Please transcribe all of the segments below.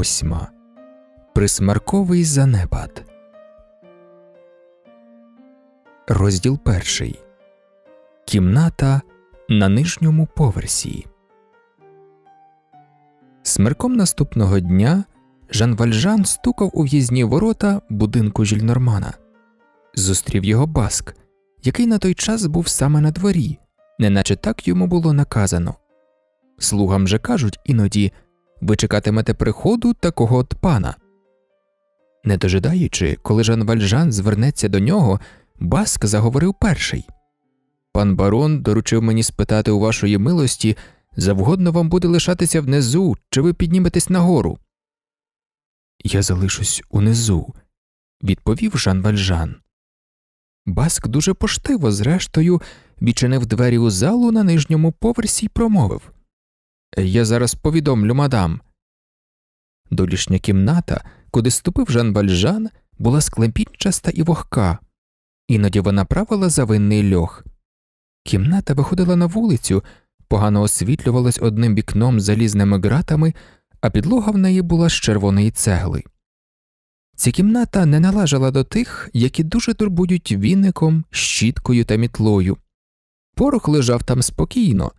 Восьма. Присмарковий занепад. Розділ 1. Кімната на нижньому поверсі. Смерком наступного дня Жан Вальжан стукав у в'їзні ворота будинку жільнормана. Зустрів його баск, який на той час був саме на дворі, неначе так йому було наказано. Слугам же кажуть іноді ви чекатимете приходу такого от пана. Не дожидаючи, коли Жан Вальжан звернеться до нього, Баск заговорив перший. Пан барон доручив мені спитати у вашої милості, завгодно вам буде лишатися внизу, чи ви підніметесь нагору. Я залишусь унизу, відповів Жан Вальжан. Баск дуже поштиво, зрештою, відчинив двері у залу на нижньому поверсі і промовив Е, я зараз повідомлю мадам. Долішня кімната, куди ступив Жан Вальжан, була склепінчаста і вогка, іноді вона правила за винний льох. Кімната виходила на вулицю, погано освітлювалась одним вікном залізними ґратами, а підлога в неї була з червоної цегли. Ця кімната не належала до тих, які дуже турбують віником, щіткою та мітлою. Порох лежав там спокійно,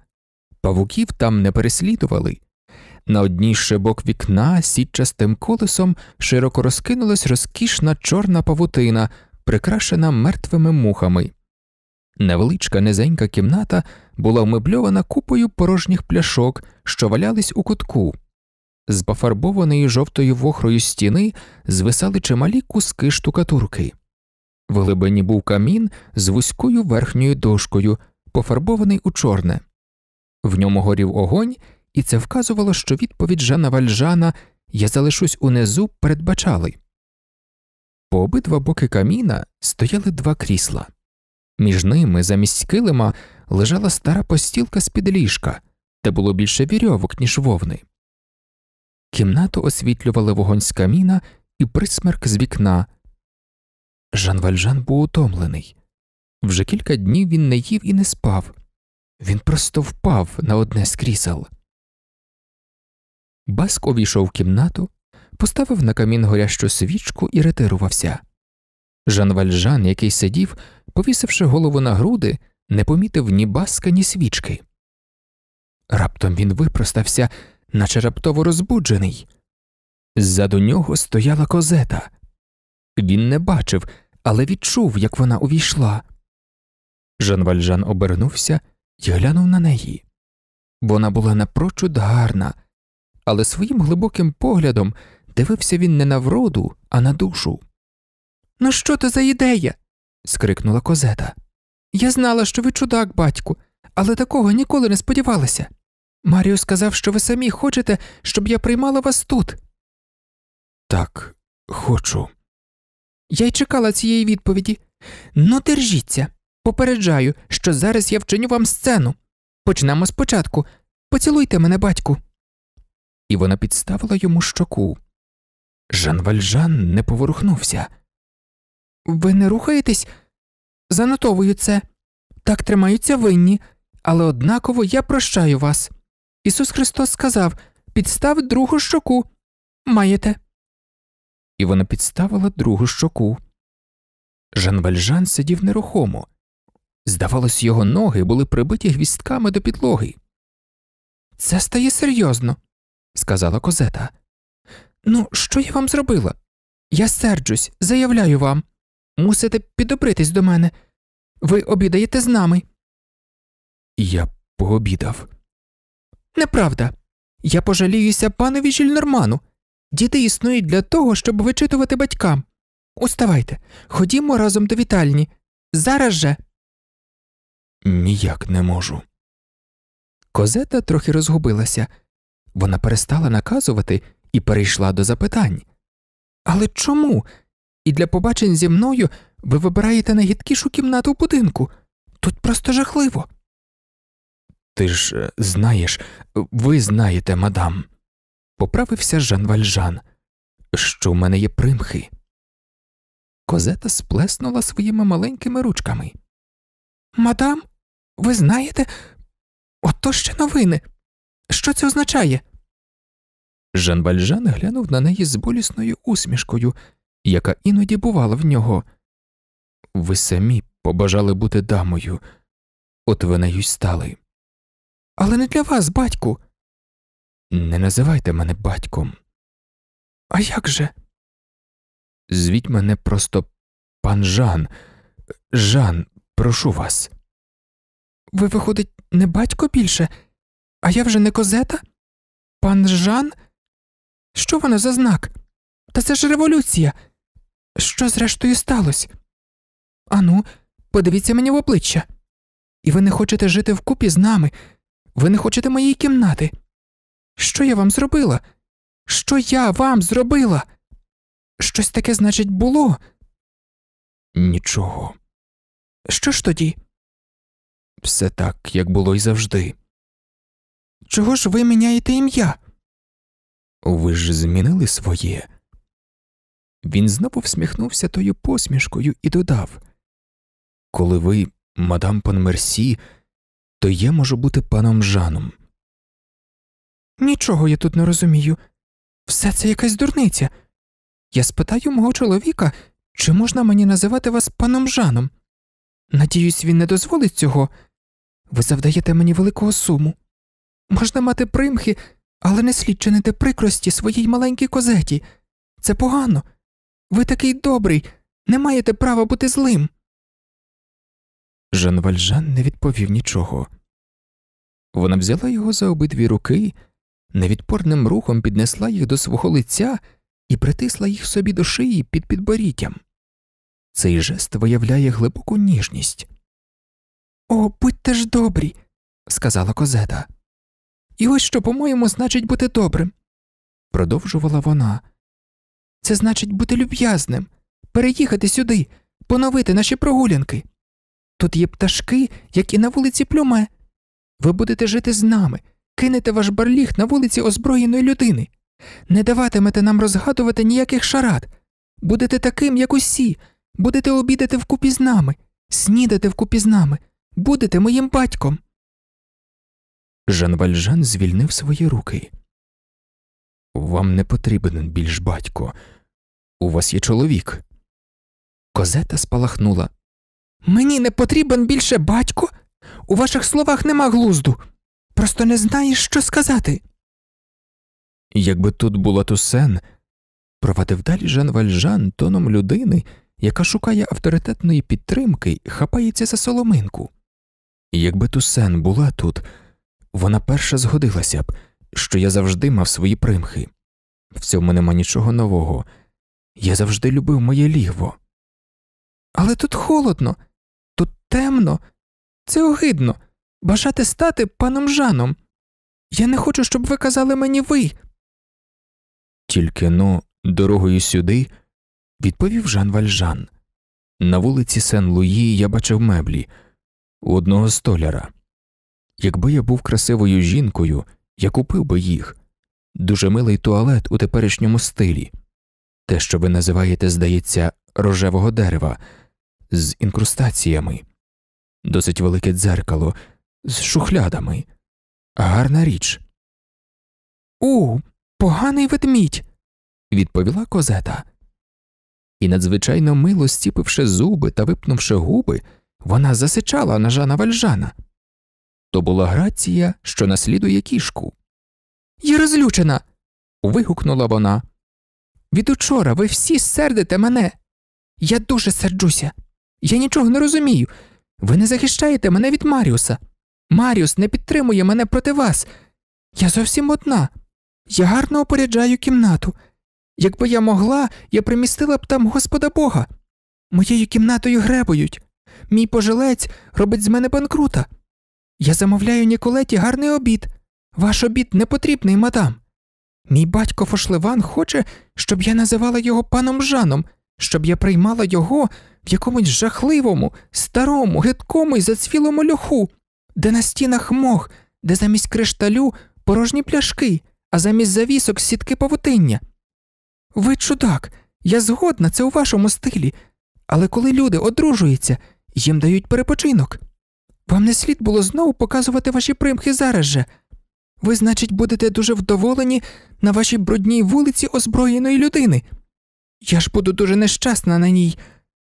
Павуків там не переслідували. На одній щебок вікна сітчастим колесом широко розкинулась розкішна чорна павутина, прикрашена мертвими мухами. Невеличка низенька кімната була вмебльована купою порожніх пляшок, що валялись у кутку. З пофарбованої жовтою вохрою стіни звисали чималі куски штукатурки. В глибині був камін з вузькою верхньою дошкою, пофарбований у чорне. В ньому горів огонь, і це вказувало, що відповідь Жана Вальжана Я залишусь унизу передбачали. По обидва боки каміна стояли два крісла. Між ними, замість килима, лежала стара постілка з під ліжка, де було більше вірьовок, ніж вовни. Кімнату освітлювали вогонь з каміна і присмерк з вікна. Жан Вальжан був утомлений. Вже кілька днів він не їв і не спав. Він просто впав на одне з крісел. Баск увійшов в кімнату, поставив на камін горящу свічку і ретирувався. Жан Вальжан, який сидів, повісивши голову на груди, не помітив ні баска, ні свічки. Раптом він випростався, наче раптово розбуджений. Ззаду нього стояла козета. Він не бачив, але відчув, як вона увійшла. Жан Вальжан обернувся я глянув на неї. Вона була напрочуд гарна, але своїм глибоким поглядом дивився він не на вроду, а на душу. Ну, що це за ідея? скрикнула козета. Я знала, що ви чудак, батьку, але такого ніколи не сподівалася. Маріо сказав, що ви самі хочете, щоб я приймала вас тут. Так, хочу. Я й чекала цієї відповіді. Ну, держіться. Попереджаю, що зараз я вчиню вам сцену. Почнемо спочатку. Поцілуйте мене, батьку. І вона підставила йому щоку. Жан Вальжан не поворухнувся. Ви не рухаєтесь? Занотовую це. Так тримаються винні, але однаково я прощаю вас. Ісус Христос сказав підстав другу щоку. Маєте. І вона підставила другу щоку. Жан Вальжан сидів нерухомо, Здавалось, його ноги були прибиті гвістками до підлоги. Це стає серйозно, сказала козета. Ну, що я вам зробила? Я серджусь, заявляю вам. Мусите підобритись до мене. Ви обідаєте з нами. Я пообідав. Неправда. Я пожаліюся панові Жільнорману. Діти існують для того, щоб вичитувати батькам. Уставайте, ходімо разом до вітальні. Зараз же. Ніяк не можу. Козета трохи розгубилася. Вона перестала наказувати і перейшла до запитань. Але чому? І для побачень зі мною ви вибираєте найгідкішу кімнату в будинку. Тут просто жахливо. Ти ж е, знаєш, ви знаєте, мадам, поправився Жан Вальжан, що в мене є примхи. Козета сплеснула своїми маленькими ручками. Мадам, ви знаєте, ото ще новини. Що це означає? Жан Бальжан глянув на неї з болісною усмішкою, яка іноді бувала в нього. Ви самі побажали бути дамою, от ви нею й стали. Але не для вас, батьку. Не називайте мене батьком. А як же? Звіть мене просто пан Жан. Жан, прошу вас. Ви, виходить, не батько більше, а я вже не козета? Пан Жан? Що воно за знак? Та це ж революція. Що зрештою сталося? Ану, подивіться мені в обличчя. І ви не хочете жити вкупі з нами. Ви не хочете моєї кімнати. Що я вам зробила? Що я вам зробила? Щось таке, значить, було? Нічого. Що ж тоді? все так, як було й завжди. Чого ж ви міняєте ім'я? Ви ж змінили своє. Він знову всміхнувся тою посмішкою і додав Коли ви, мадам пан Мерсі, то я можу бути паном Жаном. Нічого я тут не розумію. Все це якась дурниця. Я спитаю мого чоловіка, чи можна мені називати вас паном Жаном. Надіюсь, він не дозволить цього, ви завдаєте мені великого суму. Можна мати примхи, але не слід чинити прикрості своїй маленькій козеті. Це погано. Ви такий добрий, не маєте права бути злим. Жан Вальжан не відповів нічого. Вона взяла його за обидві руки, невідпорним рухом піднесла їх до свого лиця і притисла їх собі до шиї під підборіттям. Цей жест виявляє глибоку ніжність. О, будьте ж добрі, сказала козета. І ось що, по-моєму, значить бути добрим, продовжувала вона. Це значить бути люб'язним, переїхати сюди, поновити наші прогулянки. Тут є пташки, як і на вулиці Плюме. Ви будете жити з нами, кинете ваш барліг на вулиці озброєної людини, не даватимете нам розгадувати ніяких шарад, будете таким, як усі, будете обідати вкупі з нами, снідати вкупі з нами. Будете моїм батьком. Жан Вальжан звільнив свої руки. Вам не потрібен більш батько. У вас є чоловік. Козета спалахнула. Мені не потрібен більше батько. У ваших словах нема глузду. Просто не знаєш, що сказати. Якби тут була Тусен, провадив далі Жан Вальжан тоном людини, яка шукає авторитетної підтримки, хапається за соломинку. Якби Тусен була тут, вона перша згодилася б, що я завжди мав свої примхи. В цьому нема нічого нового. Я завжди любив моє лігво. Але тут холодно, тут темно, це огидно. Бажати стати паном Жаном. Я не хочу, щоб ви казали мені ви. Тільки но, ну, дорогою сюди, відповів Жан Вальжан. На вулиці Сен Луї я бачив меблі у одного столяра. Якби я був красивою жінкою, я купив би їх. Дуже милий туалет у теперішньому стилі, те, що ви називаєте, здається, рожевого дерева з інкрустаціями, досить велике дзеркало, з шухлядами, гарна річ. У, поганий ведмідь, відповіла козета. І надзвичайно мило стіпивши зуби та випнувши губи, вона засичала на Жана Вальжана. То була грація, що наслідує кішку. Я розлючена. вигукнула вона. Від учора ви всі сердите мене. Я дуже серджуся. Я нічого не розумію. Ви не захищаєте мене від Маріуса. Маріус не підтримує мене проти вас. Я зовсім одна. Я гарно опоряджаю кімнату. Якби я могла, я примістила б там Господа Бога. Моєю кімнатою гребують. Мій пожилець робить з мене банкрута. Я замовляю Ніколеті гарний обід. Ваш обід не потрібний, мадам. Мій батько Фошливан хоче, щоб я називала його паном Жаном, щоб я приймала його в якомусь жахливому, старому, гидкому і зацвілому льоху, де на стінах мох, де замість кришталю порожні пляшки, а замість завісок сітки павутиння. Ви чудак, я згодна, це у вашому стилі. Але коли люди одружуються їм дають перепочинок. Вам не слід було знову показувати ваші примхи зараз же. Ви, значить, будете дуже вдоволені на вашій брудній вулиці озброєної людини. Я ж буду дуже нещасна на ній.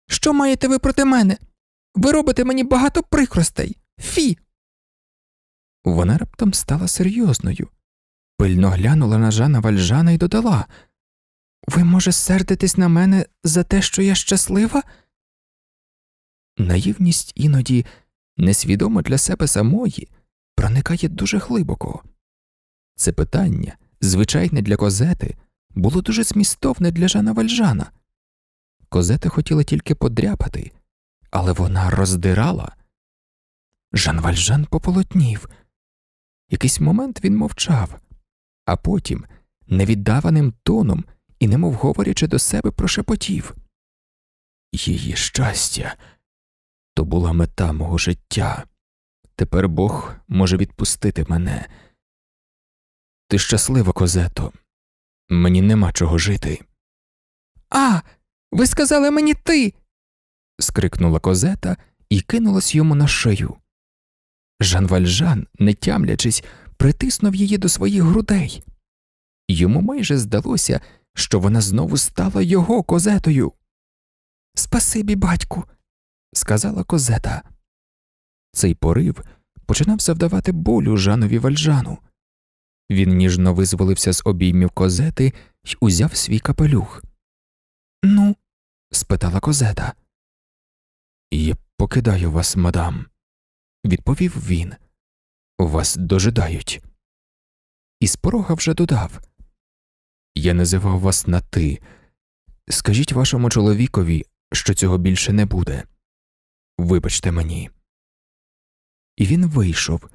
Що маєте ви проти мене? Ви робите мені багато прикростей. Фі. Вона раптом стала серйозною. Пильно глянула на Жана Вальжана і додала Ви, може, сердитесь на мене за те, що я щаслива? Наївність іноді, несвідомо для себе самої, проникає дуже глибоко. Це питання, звичайне для козети, було дуже змістовне для Жана Вальжана. Козета хотіла тільки подряпати, але вона роздирала. Жан Вальжан пополотнів. Якийсь момент він мовчав, а потім невіддаваним тоном і, немов говорячи до себе, прошепотів Її щастя. То була мета мого життя. Тепер Бог може відпустити мене. Ти щаслива, козето, мені нема чого жити. А, ви сказали мені ти. скрикнула козета і кинулась йому на шию. Жан Вальжан, не тямлячись, притиснув її до своїх грудей. Йому майже здалося, що вона знову стала його козетою. Спасибі, батьку сказала козета. Цей порив починався вдавати болю Жанові Вальжану. Він ніжно визволився з обіймів козети й узяв свій капелюх. Ну, спитала козета. «Я покидаю вас, мадам, відповів він. Вас дожидають. І спорога вже додав. Я називав вас на ти. Скажіть вашому чоловікові, що цього більше не буде. Вибачте мені. І він вийшов,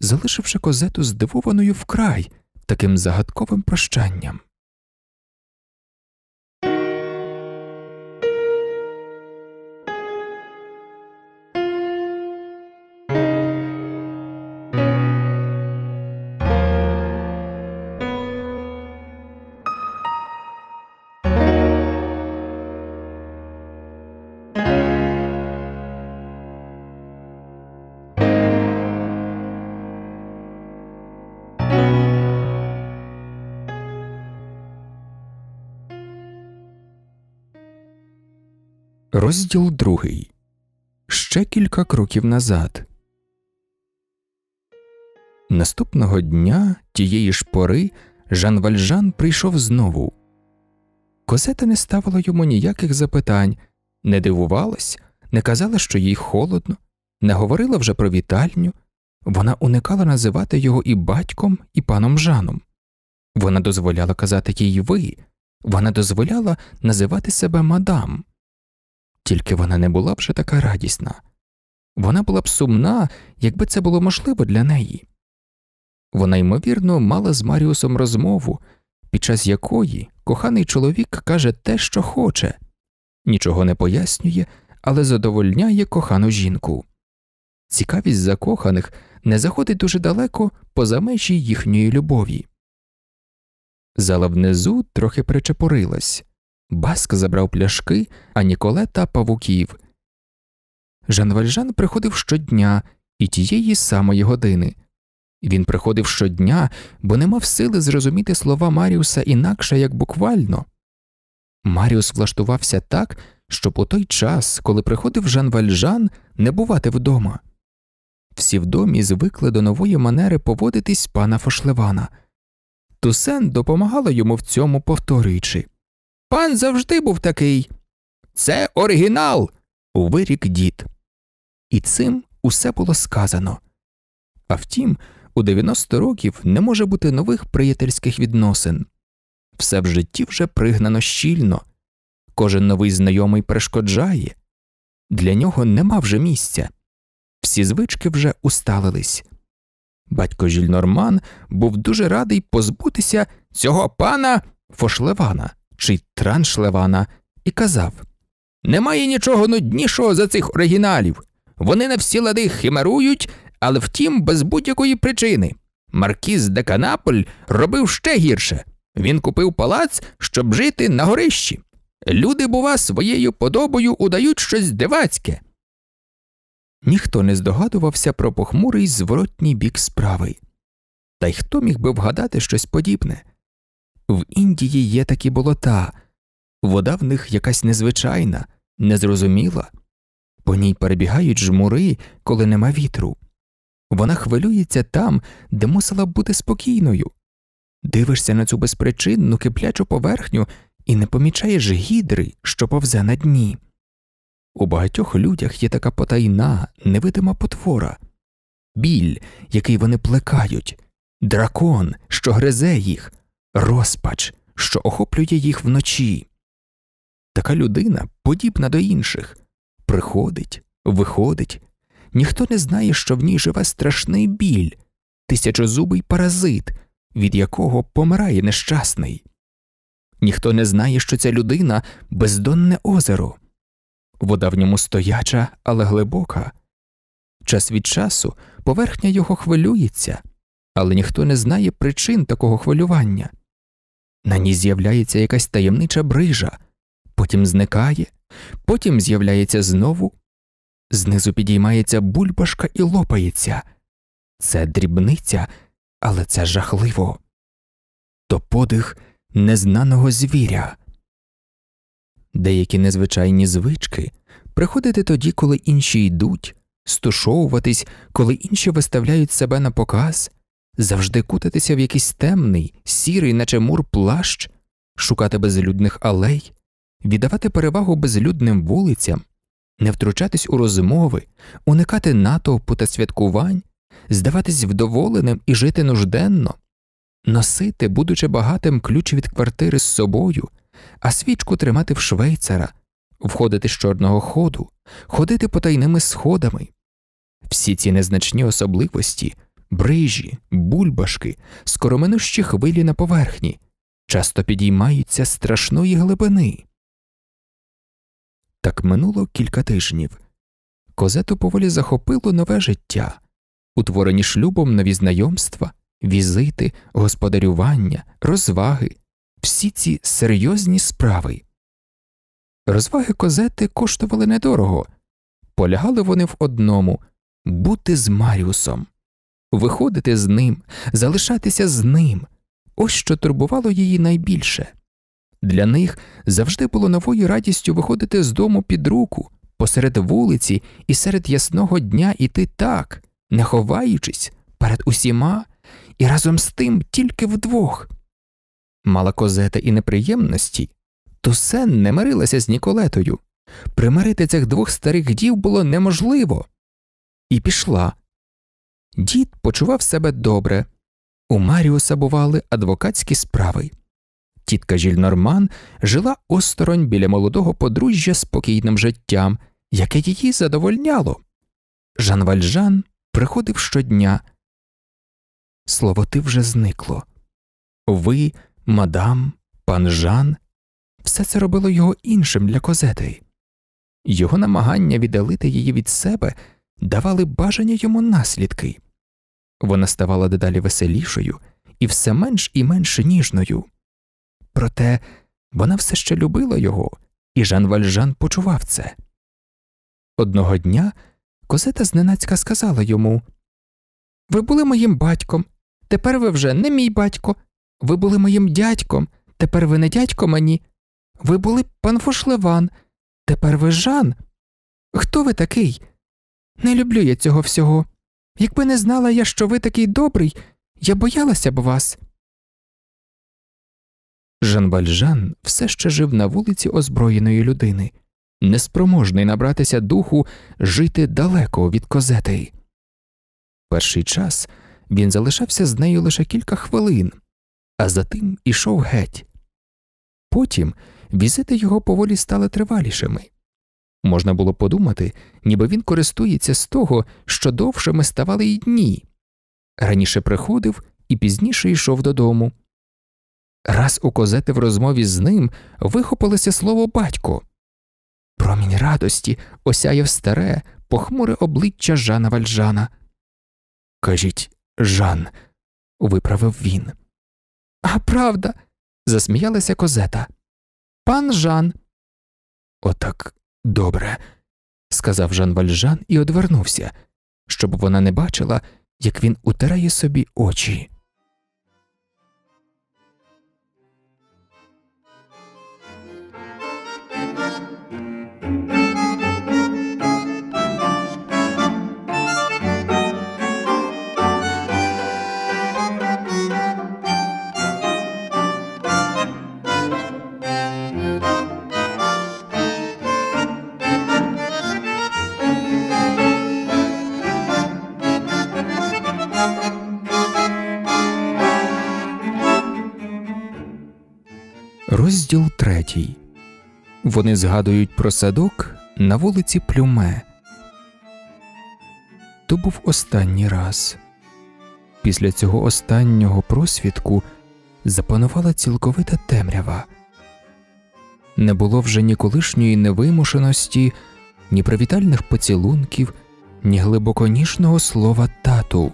залишивши козету здивованою вкрай таким загадковим прощанням. Розділ другий. Ще кілька кроків назад. Наступного дня тієї ж пори Жан Вальжан прийшов знову. Козета не ставила йому ніяких запитань, не дивувалась, не казала, що їй холодно, не говорила вже про вітальню. Вона уникала називати його і батьком, і паном Жаном. Вона дозволяла казати їй ви, вона дозволяла називати себе мадам тільки вона не була б вже така радісна. Вона була б сумна, якби це було можливо для неї. Вона, ймовірно, мала з Маріусом розмову, під час якої коханий чоловік каже те, що хоче, нічого не пояснює, але задовольняє кохану жінку. Цікавість закоханих не заходить дуже далеко поза межі їхньої любові. Зала внизу трохи причепорилась. Баск забрав пляшки, а Ніколе та павуків. Жан Вальжан приходив щодня і тієї самої години. Він приходив щодня, бо не мав сили зрозуміти слова Маріуса інакше як буквально. Маріус влаштувався так, щоб у той час, коли приходив Жан Вальжан, не бувати вдома. Всі в домі звикли до нової манери поводитись пана Фошлевана. Тусен допомагала йому в цьому повторюючи. Пан завжди був такий. Це оригінал, вирік дід. І цим усе було сказано. А втім, у 90 років не може бути нових приятельських відносин. Все в житті вже пригнано щільно, кожен новий знайомий перешкоджає, для нього нема вже місця, всі звички вже усталились. Батько Жільнорман був дуже радий позбутися цього пана Фошлевана чи транш Левана, і казав Немає нічого нуднішого за цих оригіналів. Вони на всі лади химерують, але втім, без будь-якої причини. Маркіз де Канаполь робив ще гірше він купив палац, щоб жити на горищі. Люди, бува, своєю подобою удають щось дивацьке. Ніхто не здогадувався про похмурий зворотній бік справи. Та й хто міг би вгадати щось подібне? В Індії є такі болота, вода в них якась незвичайна, незрозуміла, по ній перебігають жмури, коли нема вітру. Вона хвилюється там, де мусила б бути спокійною. Дивишся на цю безпричинну киплячу поверхню і не помічаєш гідри, що повзе на дні. У багатьох людях є така потайна, невидима потвора, біль, який вони плекають, дракон, що гризе їх розпач, що охоплює їх вночі. Така людина, подібна до інших, приходить, виходить, ніхто не знає, що в ній живе страшний біль, тисячозубий паразит, від якого помирає нещасний. Ніхто не знає, що ця людина бездонне озеро, вода в ньому стояча, але глибока. Час від часу поверхня його хвилюється, але ніхто не знає причин такого хвилювання. На ній з'являється якась таємнича брижа, потім зникає, потім з'являється знову, знизу підіймається бульбашка і лопається. Це дрібниця, але це жахливо. То подих незнаного звіря. Деякі незвичайні звички приходити тоді, коли інші йдуть, стушовуватись, коли інші виставляють себе на показ, завжди кутатися в якийсь темний, сірий, наче мур плащ, шукати безлюдних алей, віддавати перевагу безлюдним вулицям, не втручатись у розмови, уникати натовпу та святкувань, здаватись вдоволеним і жити нужденно, носити, будучи багатим, ключ від квартири з собою, а свічку тримати в швейцара, входити з чорного ходу, ходити потайними сходами. Всі ці незначні особливості брижі, бульбашки, скороменущі хвилі на поверхні, часто підіймаються страшної глибини. Так минуло кілька тижнів. Козету поволі захопило нове життя, утворені шлюбом нові знайомства, візити, господарювання, розваги, всі ці серйозні справи. Розваги козети коштували недорого, полягали вони в одному бути з Маріусом виходити з ним, залишатися з ним. Ось що турбувало її найбільше. Для них завжди було новою радістю виходити з дому під руку, посеред вулиці і серед ясного дня іти так, не ховаючись перед усіма, і разом з тим тільки вдвох. Мала козета і неприємності, Тусен не мирилася з Ніколетою. Примирити цих двох старих дів було неможливо. І пішла, Дід почував себе добре. У Маріуса бували адвокатські справи. Тітка Жільнорман жила осторонь біля молодого подружжя спокійним життям, яке її задовольняло. Жан Вальжан приходив щодня. Словоти вже зникло. Ви, мадам, пан Жан. Все це робило його іншим для козети. Його намагання віддалити її від себе давали бажані йому наслідки. Вона ставала дедалі веселішою і все менш і менш ніжною. Проте вона все ще любила його, і Жан Вальжан почував це. Одного дня козета зненацька сказала йому Ви були моїм батьком, тепер ви вже не мій батько, ви були моїм дядьком, тепер ви не дядько мені. Ви були пан Фошлеван, тепер ви Жан. Хто ви такий? Не люблю я цього всього. Якби не знала я, що ви такий добрий, я боялася б вас. Жанбальжан все ще жив на вулиці озброєної людини, неспроможний набратися духу жити далеко від козетей. Перший час він залишався з нею лише кілька хвилин, а за тим ішов геть. Потім візити його поволі стали тривалішими. Можна було подумати, ніби він користується з того, що довше ми ставали й дні. Раніше приходив і пізніше йшов додому. Раз у козети в розмові з ним вихопилося слово батько. Промінь радості осяяв старе, похмуре обличчя Жана Вальжана. Кажіть, Жан, виправив він. А правда, засміялася козета. Пан Жан. Отак Добре, сказав Жан Вальжан і одвернувся, щоб вона не бачила, як він утирає собі очі. третій. Вони згадують про садок на вулиці Плюме. То був останній раз. Після цього останнього просвідку запанувала цілковита темрява. Не було вже ні колишньої невимушеності, ні привітальних поцілунків, ні глибоконіжного слова тату.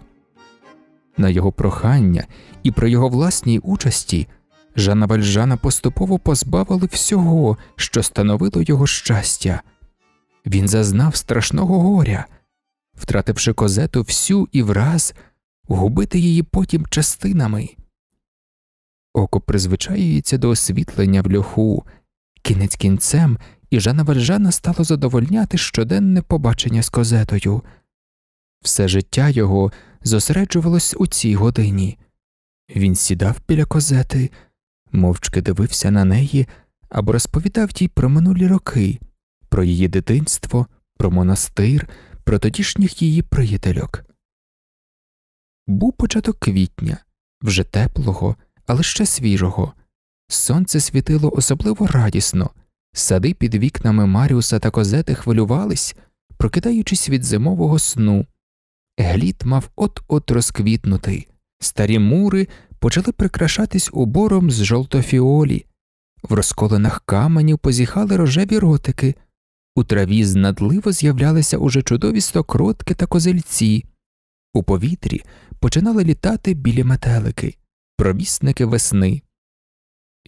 На його прохання і при його власній участі Жана Вальжана поступово позбавили всього, що становило його щастя. Він зазнав страшного горя, втративши козету всю і враз, губити її потім частинами. Око призвичаюється до освітлення в льоху, кінець кінцем, і Жана Вальжана стало задовольняти щоденне побачення з козетою. Все життя його зосереджувалось у цій годині. Він сідав біля козети мовчки дивився на неї або розповідав їй про минулі роки, про її дитинство, про монастир, про тодішніх її приятельок. Був початок квітня, вже теплого, але ще свіжого. Сонце світило особливо радісно, сади під вікнами Маріуса та козети хвилювались, прокидаючись від зимового сну. гліт мав от от розквітнутий. Старі мури почали прикрашатись убором з жовтофіолі, в розколинах каменів позіхали рожеві ротики, у траві знадливо з'являлися уже чудові стокротки та козельці, у повітрі починали літати білі метелики, провісники весни.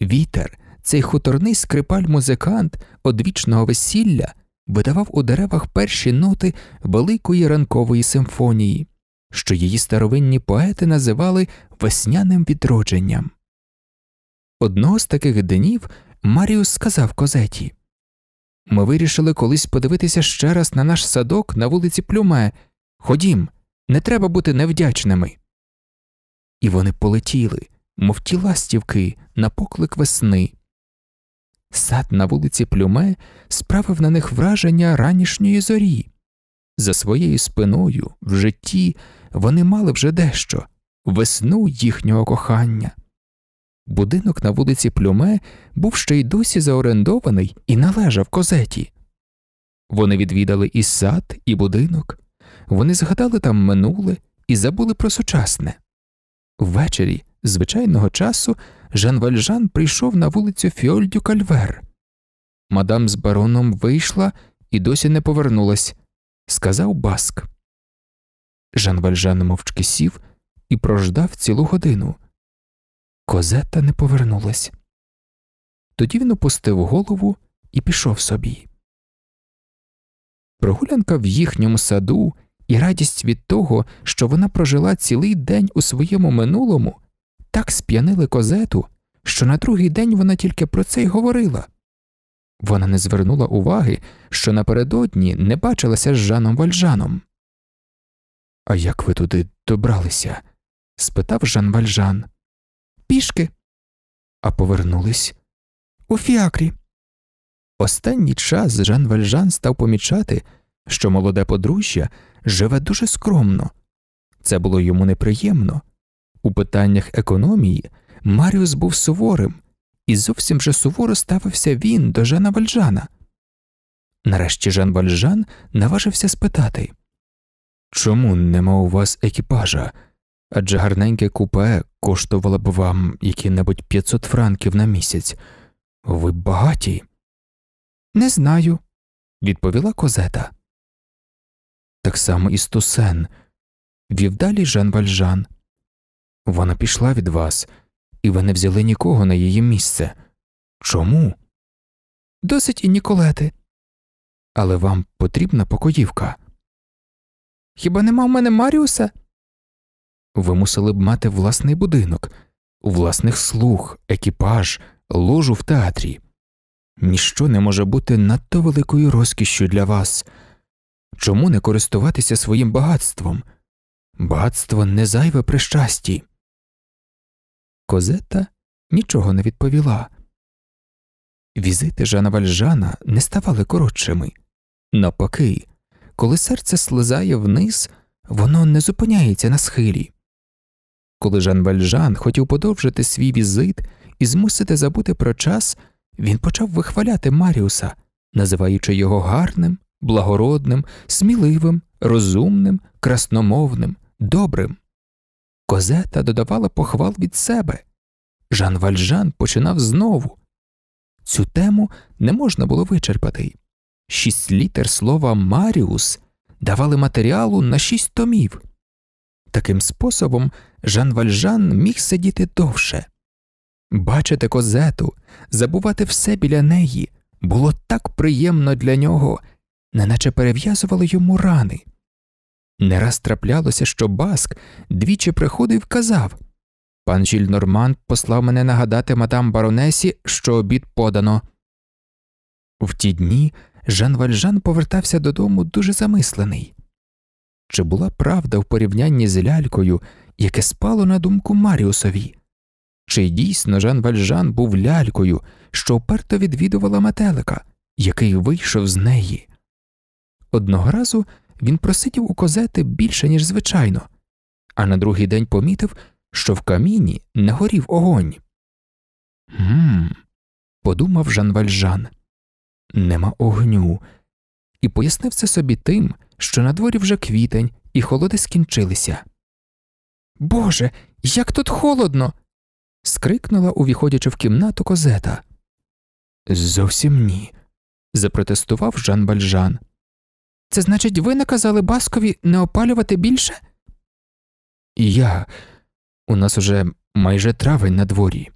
Вітер, цей хуторний скрипаль музикант одвічного весілля, видавав у деревах перші ноти великої ранкової симфонії що її старовинні поети називали весняним відродженням. Одного з таких днів Маріус сказав козеті Ми вирішили колись подивитися ще раз на наш садок на вулиці Плюме. Ходім, не треба бути невдячними. І вони полетіли, мов ті ластівки, на поклик весни. Сад на вулиці Плюме справив на них враження ранішньої зорі. За своєю спиною в житті вони мали вже дещо весну їхнього кохання. Будинок на вулиці Плюме був ще й досі заорендований і належав козеті. Вони відвідали і сад, і будинок, вони згадали там минуле і забули про сучасне. Ввечері звичайного часу Жан Вальжан прийшов на вулицю Фіольдю Кальвер. Мадам з бароном вийшла і досі не повернулась, сказав Баск. Жан Вальжан мовчки сів і прождав цілу годину. Козета не повернулась. Тоді він опустив голову і пішов собі. Прогулянка в їхньому саду і радість від того, що вона прожила цілий день у своєму минулому, так сп'янили козету, що на другий день вона тільки про це й говорила. Вона не звернула уваги, що напередодні не бачилася з Жаном Вальжаном. А як ви туди добралися? спитав Жан Вальжан. Пішки. А повернулись у фіакрі. Останній час Жан Вальжан став помічати, що молоде подружжя живе дуже скромно. Це було йому неприємно. У питаннях економії Маріус був суворим, і зовсім же суворо ставився він до Жана Вальжана. Нарешті Жан Вальжан наважився спитати Чому нема у вас екіпажа? Адже гарненьке купе коштувало б вам які-небудь 500 франків на місяць. Ви багаті? Не знаю, відповіла козета. Так само і Стусен, вів далі Жан Вальжан. Вона пішла від вас, і ви не взяли нікого на її місце. Чому? Досить і Ніколети. Але вам потрібна покоївка. Хіба нема в мене Маріуса? Ви мусили б мати власний будинок, власних слуг, екіпаж, ложу в театрі. Ніщо не може бути надто великою розкішшю для вас. Чому не користуватися своїм багатством? Багатство не зайве при щасті. Козета нічого не відповіла. Візити Жана Вальжана не ставали коротшими. Навпаки, коли серце слизає вниз, воно не зупиняється на схилі. Коли Жан Вальжан хотів подовжити свій візит і змусити забути про час, він почав вихваляти Маріуса, називаючи його гарним, благородним, сміливим, розумним, красномовним, добрим. Козета додавала похвал від себе. Жан Вальжан починав знову. Цю тему не можна було вичерпати шість літер слова Маріус давали матеріалу на шість томів. Таким способом Жан Вальжан міг сидіти довше. Бачити козету, забувати все біля неї було так приємно для нього, неначе перев'язували йому рани. Не раз траплялося, що Баск двічі приходив і казав Пан Жіль Норманд послав мене нагадати мадам баронесі, що обід подано. В ті дні Жан Вальжан повертався додому дуже замислений. Чи була правда в порівнянні з лялькою, яке спало на думку Маріусові? Чи дійсно Жан Вальжан був лялькою, що вперто відвідувала метелика, який вийшов з неї? Одного разу він просидів у козети більше, ніж звичайно, а на другий день помітив, що в каміні не горів огонь. Гм, подумав Жан Вальжан нема огню, і пояснив це собі тим, що на дворі вже квітень і холоди скінчилися. Боже, як тут холодно. скрикнула, увіходячи в кімнату козета. Зовсім ні. запротестував Жан Бальжан. Це значить, ви наказали Баскові не опалювати більше? Я. У нас уже майже травень на дворі.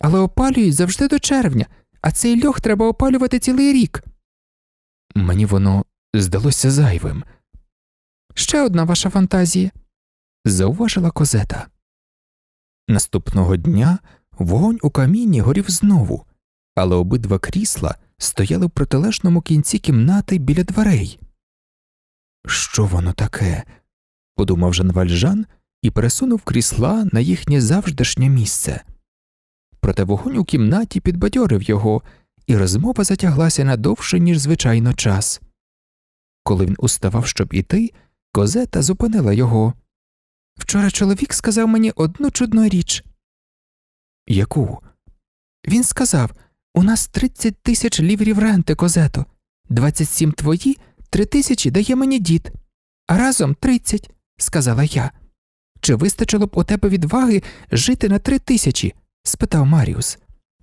Але опалюють завжди до червня а цей льох треба опалювати цілий рік. Мені воно здалося зайвим. Ще одна ваша фантазія, зауважила козета. Наступного дня вогонь у камінні горів знову, але обидва крісла стояли в протилежному кінці кімнати біля дверей. Що воно таке? подумав Жан Вальжан і пересунув крісла на їхнє завждишнє місце проте вогонь у кімнаті підбадьорив його, і розмова затяглася на довше, ніж звичайно час. Коли він уставав, щоб іти, козета зупинила його. Вчора чоловік сказав мені одну чудну річ. Яку? Він сказав у нас 30 тисяч ліврів ренти, козето, 27 твої, 3 тисячі дає мені дід, а разом 30, сказала я. Чи вистачило б у тебе відваги жити на три тисячі? спитав Маріус.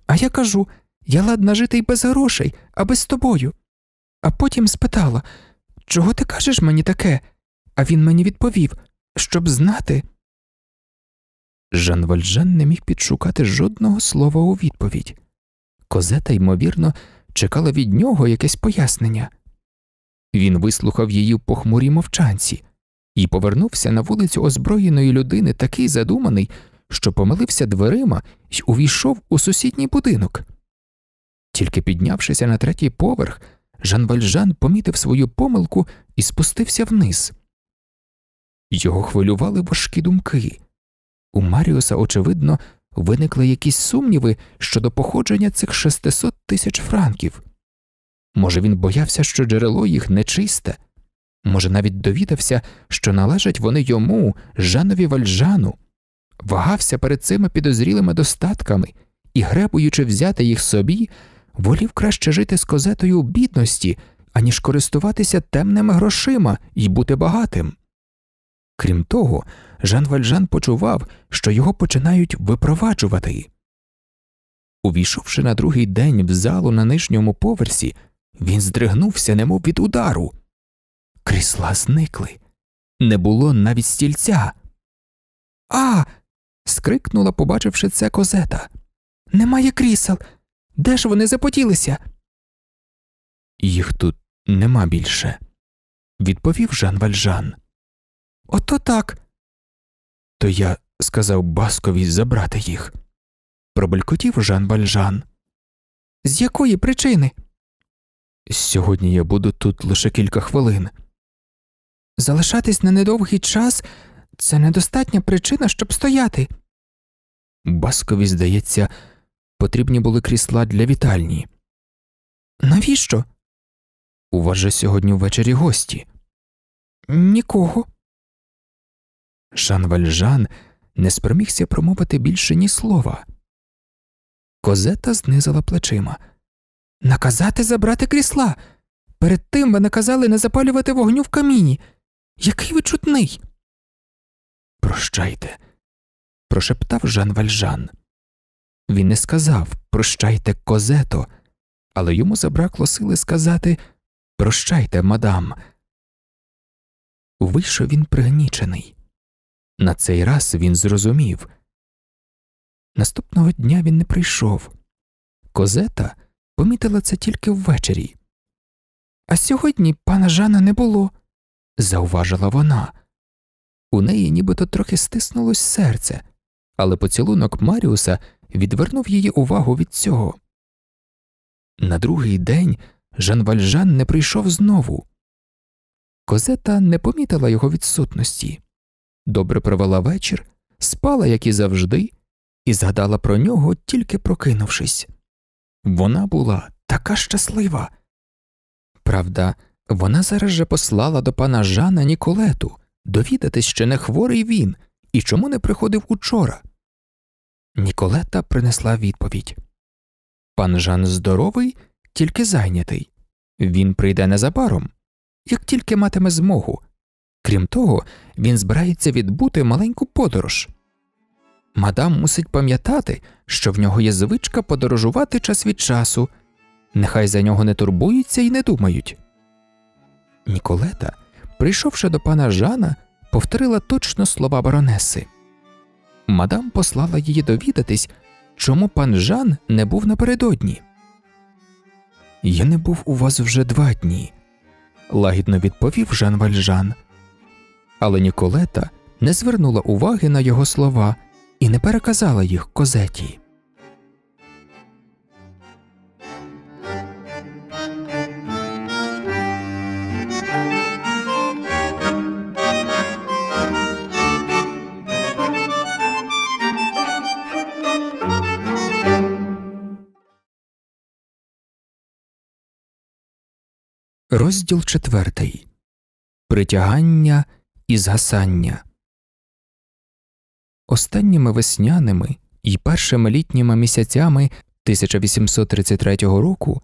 А я кажу я ладна жити й без грошей, аби з тобою. А потім спитала, чого ти кажеш мені таке? А він мені відповів, щоб знати. Жан Вальжан не міг підшукати жодного слова у відповідь. Козета, ймовірно, чекала від нього якесь пояснення. Він вислухав її в похмурій мовчанці і повернувся на вулицю озброєної людини, такий задуманий, що помилився дверима і увійшов у сусідній будинок. Тільки піднявшися на третій поверх, Жан Вальжан помітив свою помилку і спустився вниз. Його хвилювали важкі думки. У Маріуса, очевидно, виникли якісь сумніви щодо походження цих 600 тисяч франків. Може, він боявся, що джерело їх нечисте, може, навіть довідався, що належать вони йому, Жанові Вальжану вагався перед цими підозрілими достатками і, гребуючи взяти їх собі, волів краще жити з козетою у бідності, аніж користуватися темними грошима і бути багатим. Крім того, Жан Вальжан почував, що його починають випроваджувати. Увійшовши на другий день в залу на нижньому поверсі, він здригнувся, немов від удару. Крісла зникли. Не було навіть стільця. А скрикнула, побачивши це козета. Немає крісел. Де ж вони запотілися? Їх тут нема більше, відповів Жан Вальжан. Ото так. То я сказав Баскові забрати їх. Пробелькотів Жан Вальжан. З якої причини? Сьогодні я буду тут лише кілька хвилин. Залишатись на недовгий час це недостатня причина, щоб стояти. Баскові, здається, потрібні були крісла для вітальні. Навіщо? У вас же сьогодні ввечері гості. Нікого. Шан Вальжан не спромігся промовити більше ні слова. Козета знизила плечима. Наказати забрати крісла. Перед тим ви наказали не запалювати вогню в каміні. Який ви чутний. Прощайте, прошептав Жан Вальжан. Він не сказав Прощайте, козето, але йому забракло сили сказати Прощайте, мадам. Вийшов він пригнічений. На цей раз він зрозумів. Наступного дня він не прийшов. Козета помітила це тільки ввечері. А сьогодні пана Жана не було, зауважила вона. У неї нібито трохи стиснулось серце але поцілунок Маріуса відвернув її увагу від цього. На другий день Жан Вальжан не прийшов знову. Козета не помітила його відсутності, добре провела вечір, спала, як і завжди, і згадала про нього, тільки прокинувшись. Вона була така щаслива. Правда, вона зараз же послала до пана Жана Ніколету довідатись, чи не хворий він і чому не приходив учора. Ніколета принесла відповідь Пан Жан здоровий, тільки зайнятий. Він прийде незабаром, як тільки матиме змогу. Крім того, він збирається відбути маленьку подорож. Мадам мусить пам'ятати, що в нього є звичка подорожувати час від часу, нехай за нього не турбуються і не думають. Ніколета, прийшовши до пана Жана, повторила точно слова баронеси мадам послала її довідатись, чому пан Жан не був напередодні. Я не був у вас вже два дні, лагідно відповів Жан Вальжан. Але Ніколета не звернула уваги на його слова і не переказала їх козеті. Розділ четвертий Притягання і згасання. Останніми весняними і першими літніми місяцями 1833 року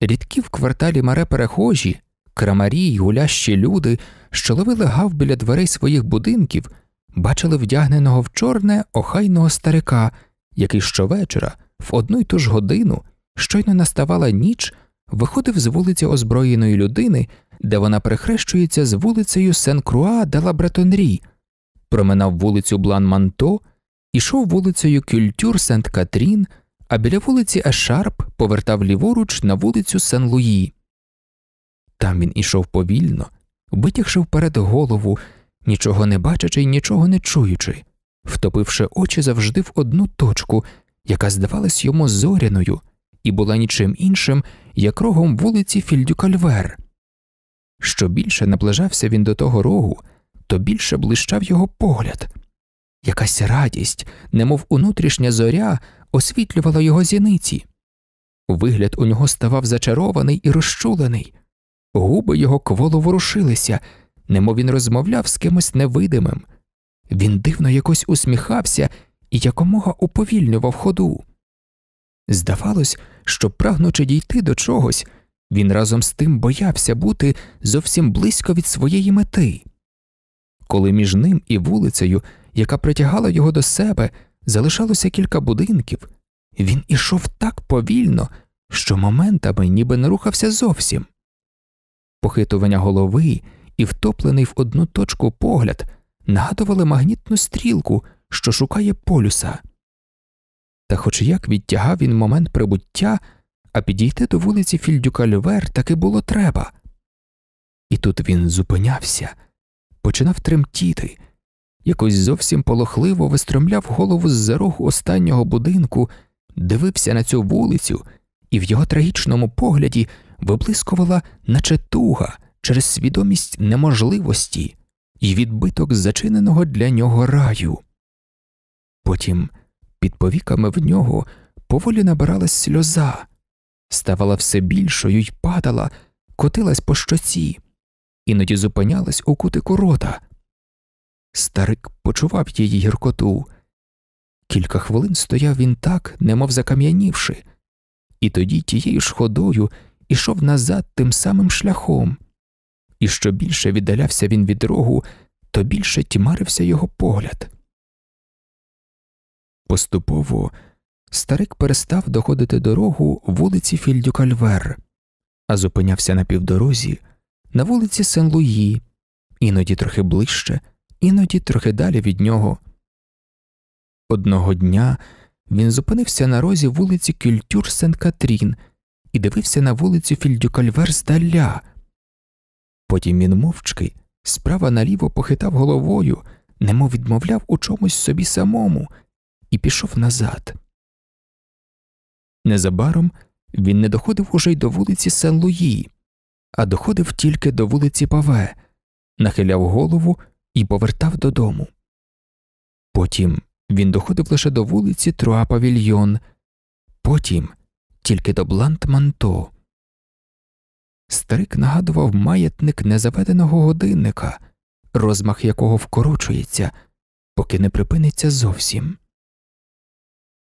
рідкі в кварталі маре перехожі, крамарі й гулящі люди, що ловили гав біля дверей своїх будинків, бачили вдягненого в чорне охайного старика, який щовечора в одну й ту ж годину щойно наставала ніч виходив з вулиці озброєної людини, де вона перехрещується з вулицею Сен Круа де ла Бретонрі, проминав вулицю Блан Манто, ішов вулицею Кюльтюр Сент Катрін, а біля вулиці Ешарп повертав ліворуч на вулицю Сен Луї. Там він ішов повільно, витягши вперед голову, нічого не бачачи й нічого не чуючи, втопивши очі завжди в одну точку, яка здавалась йому зоряною і була нічим іншим, як рогом вулиці Фільдюкальвер. Що більше наближався він до того рогу, то більше блищав його погляд. Якась радість, немов внутрішня зоря, освітлювала його зіниці. Вигляд у нього ставав зачарований і розчулений, губи його кволо ворушилися, немов він розмовляв з кимось невидимим. Він дивно якось усміхався і якомога уповільнював ходу. Здавалось, що, прагнучи дійти до чогось, він разом з тим боявся бути зовсім близько від своєї мети. Коли між ним і вулицею, яка притягала його до себе, залишалося кілька будинків, він ішов так повільно, що моментами ніби не рухався зовсім. Похитування голови і втоплений в одну точку погляд нагадували магнітну стрілку, що шукає полюса. Та хоч як відтягав він момент прибуття, а підійти до вулиці Фільдюка Лювер таки було треба. І тут він зупинявся, починав тремтіти, якось зовсім полохливо вистромляв голову з за рогу останнього будинку, дивився на цю вулицю, і в його трагічному погляді виблискувала, наче туга через свідомість неможливості і відбиток зачиненого для нього раю. Потім... Під повіками в нього поволі набиралась сльоза, ставала все більшою й падала, котилась по щоці, іноді зупинялась у кутику рота. Старик почував її гіркоту. Кілька хвилин стояв він так, немов закам'янівши, і тоді тією ж ходою ішов назад тим самим шляхом, і що більше віддалявся він від рогу, то більше тьмарився його погляд поступово. Старик перестав доходити дорогу вулиці Фільдюкальвер, а зупинявся на півдорозі, на вулиці Сен Луї, іноді трохи ближче, іноді трохи далі від нього. Одного дня він зупинився на розі вулиці Кюльтюр Сен Катрін і дивився на вулицю Фільдюкальвер здаля. Потім він мовчки справа наліво похитав головою, немов відмовляв у чомусь собі самому і пішов назад. Незабаром він не доходив уже й до вулиці Сен Луї, а доходив тільки до вулиці Паве, нахиляв голову і повертав додому. Потім він доходив лише до вулиці Труа Павільйон, потім тільки до Блант Манто. Старик нагадував маятник незаведеного годинника, розмах якого вкорочується, поки не припиниться зовсім.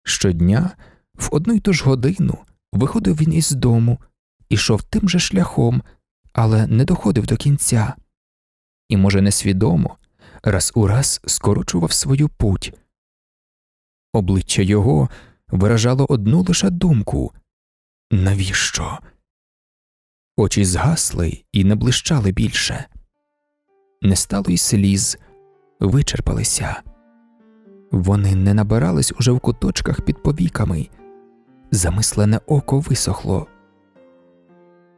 Щодня, в одну й ту ж годину, виходив він із дому, ішов тим же шляхом, але не доходив до кінця, і, може, несвідомо, раз у раз скорочував свою путь. Обличчя його виражало одну лише думку навіщо? Очі згасли і не блищали більше, не стало й сліз, вичерпалися. Вони не набирались уже в куточках під повіками, замислене око висохло.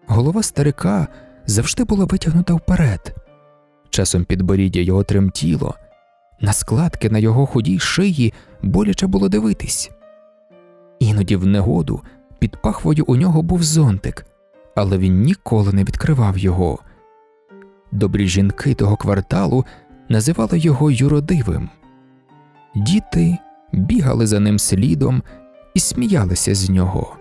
Голова старика завжди була витягнута вперед, часом підборіддя його тремтіло, на складки на його худій шиї боляче було дивитись. Іноді, в негоду, під пахвою у нього був зонтик, але він ніколи не відкривав його. Добрі жінки того кварталу називали його юродивим. Діти бігали за ним слідом і сміялися з нього.